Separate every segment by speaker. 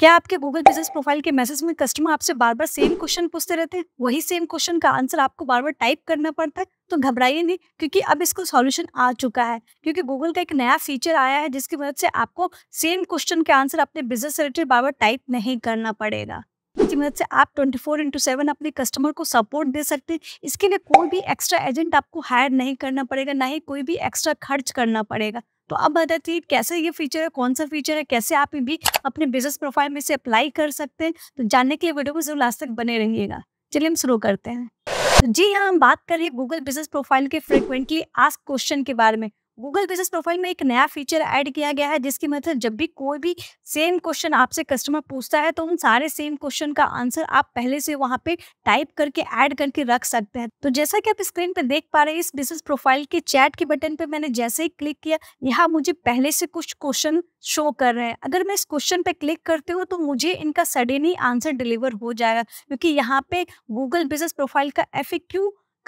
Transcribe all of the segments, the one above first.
Speaker 1: क्या आपके Google business profile के मैसेज में कस्टमर आपसे बार बार सेम क्वेश्चन पूछते रहते हैं वही सेम क्वेश्चन का आंसर आपको बार बार टाइप करना पड़ता है तो घबराइए नहीं क्योंकि अब इसको सॉल्यूशन आ चुका है क्योंकि गूगल का एक नया फीचर आया है जिसकी मदद से आपको सेम क्वेश्चन के आंसर अपने बिजनेस रिलेटेड बार बार टाइप नहीं करना पड़ेगा जिसकी मदद से आप ट्वेंटी फोर इंटू सेवन अपने कस्टमर को सपोर्ट दे सकते हैं इसके लिए कोई भी एक्स्ट्रा एजेंट आपको हायर नहीं करना पड़ेगा ना ही कोई भी एक्स्ट्रा खर्च करना पड़ेगा तो अब बताती है कैसे ये फीचर है कौन सा फीचर है कैसे आप भी अपने बिजनेस प्रोफाइल में से अप्लाई कर सकते हैं तो जानने के लिए वीडियो को जरूर लास्ट तक बने रहिएगा चलिए हम शुरू करते हैं जी हाँ हम बात हैं गूगल बिजनेस प्रोफाइल के फ्रिक्वेंटली आस्क क्वेश्चन के बारे में गूगल बिजनेस प्रोफाइल में एक नया फीचर ऐड किया गया है जिसकी मदद मतलब जब भी कोई भी सेम क्वेश्चन आपसे कस्टमर पूछता है तो उन सारे सेम क्वेश्चन का आंसर आप पहले से वहाँ पे टाइप करके ऐड करके रख सकते हैं तो जैसा कि आप स्क्रीन पे देख पा रहे हैं इस बिजनेस प्रोफाइल के चैट के बटन पे मैंने जैसे ही क्लिक किया यहाँ मुझे पहले से कुछ क्वेश्चन शो कर रहे हैं अगर मैं इस क्वेश्चन पे क्लिक करती हूँ तो मुझे इनका सडन ही आंसर डिलीवर हो जाएगा क्योंकि यहाँ पे गूगल बिजनेस प्रोफाइल का एफ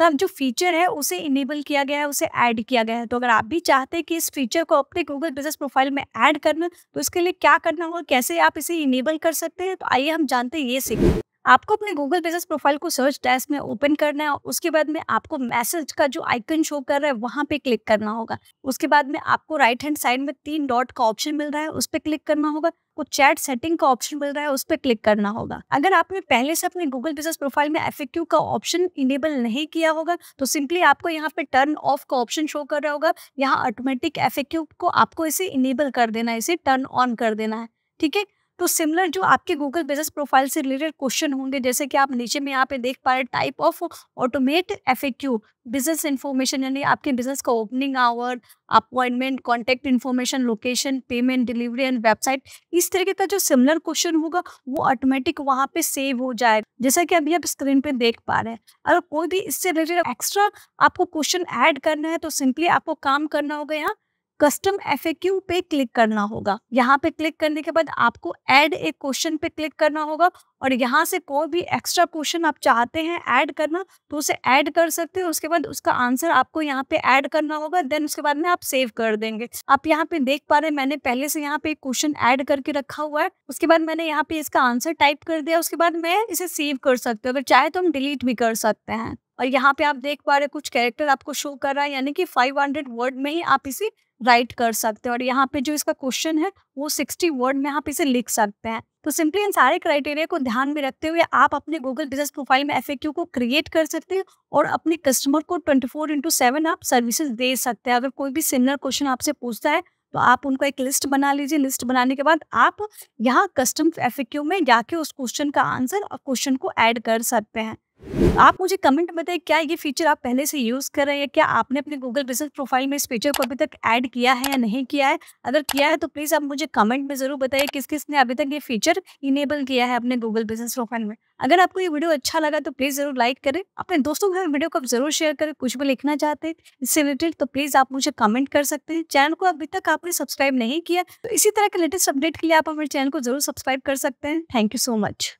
Speaker 1: का जो फीचर है उसे इनेबल किया गया है उसे ऐड किया गया है तो अगर आप भी चाहते हैं कि इस फीचर को अपने गूगल बिजनेस प्रोफाइल में ऐड करना तो इसके लिए क्या करना होगा कैसे आप इसे इनेबल कर सकते हैं तो आइए हम जानते हैं ये सीखें आपको अपने गूगल बिजनेस प्रोफाइल को सर्च डैश में ओपन करना है और उसके बाद में आपको मैसेज का जो आइकन शो कर रहा है वहां पे क्लिक करना होगा उसके बाद में आपको राइट हैंड साइड में तीन डॉट का ऑप्शन मिल रहा है उस पर क्लिक करना होगा कुछ चैट सेटिंग का ऑप्शन मिल रहा है उस पर क्लिक करना होगा अगर आपने पहले से अपने गूगल बिजनेस प्रोफाइल में एफ का ऑप्शन इनेबल नहीं किया होगा तो सिंपली आपको यहाँ पे टर्न ऑफ का ऑप्शन शो कर रहा होगा यहाँ ऑटोमेटिक एफ को आपको इसे इनेबल कर देना है इसे टर्न ऑन कर देना है ठीक है तो सिमिलर जो आपके गूगल बिजनेस प्रोफाइल से रिलेटेड क्वेश्चन होंगे जैसे कि आप नीचे में यहाँ पे देख पा रहे type of automate F business information यानी आपके बिजनेस का opening hour appointment contact information location payment delivery and website इस तरीके का जो सिमिलर क्वेश्चन होगा वो ऑटोमेटिक वहाँ पे सेव हो जाएगा जैसा कि अभी आप स्क्रीन पे देख पा रहे हैं अगर कोई भी इससे रिलेटेड एक्स्ट्रा आपको क्वेश्चन ऐड करना है तो सिंपली आपको काम करना होगा यहाँ कस्टम एफ पे क्लिक करना होगा यहाँ पे क्लिक करने के बाद आपको ऐड ए क्वेश्चन पे क्लिक करना होगा और यहाँ से कोई भी एक्स्ट्रा क्वेश्चन आप चाहते हैं ऐड करना तो उसे ऐड कर सकते हैं उसके बाद उसका आंसर आपको यहाँ पे ऐड करना होगा देन उसके बाद में आप सेव कर देंगे आप यहाँ पे देख पा रहे हैं मैंने पहले से यहाँ पे क्वेश्चन ऐड करके रखा हुआ है उसके बाद मैंने यहाँ पे इसका आंसर टाइप कर दिया उसके बाद मैं इसे सेव कर सकती हूँ अगर चाहे तो हम डिलीट भी कर सकते हैं और यहाँ पे आप देख पा रहे कुछ कैरेक्टर आपको शो कर रहा है यानी कि 500 वर्ड में ही आप इसे राइट कर सकते हैं और यहाँ पे जो इसका क्वेश्चन है वो 60 वर्ड में आप इसे लिख सकते हैं तो सिंपली इन सारे क्राइटेरिया को ध्यान में रखते हुए आप अपने गूगल बिजनेस प्रोफाइल में एफ को क्रिएट कर सकते हैं और अपने कस्टमर को 24 फोर इंटू सेवन आप सर्विसेज दे सकते हैं अगर कोई भी सिमिलर क्वेश्चन आपसे पूछता है तो आप उनका एक लिस्ट बना लीजिए लिस्ट बनाने के बाद आप यहाँ कस्टम एफ में जाके उस क्वेश्चन का आंसर और क्वेश्चन को ऐड कर सकते हैं आप मुझे कमेंट बताएं क्या ये फीचर आप पहले से यूज कर रहे हैं क्या आपने अपने गूगल बिजनेस प्रोफाइल में इस फीचर को अभी तक ऐड किया है या नहीं किया है अगर किया है तो प्लीज आप मुझे कमेंट में जरूर बताइए किस किस ने अभी तक ये फीचर इनेबल किया है अपने गूगल बिजनेस प्रोफाइल में अगर आपको ये वीडियो अच्छा लगा तो प्लीज जरूर लाइक करें अपने दोस्तों के वीडियो को आप जरूर शेयर करें कुछ भी लिखना चाहते हैं इससे रिलेटेड तो प्लीज आप मुझे कमेंट कर सकते हैं चैनल को अभी तक आपने सब्सक्राइब नहीं किया तो इसी तरह के लेटेस्ट अपडेट के लिए आप हमारे चैनल को जरूर सब्सक्राइब कर सकते हैं थैंक यू सो मच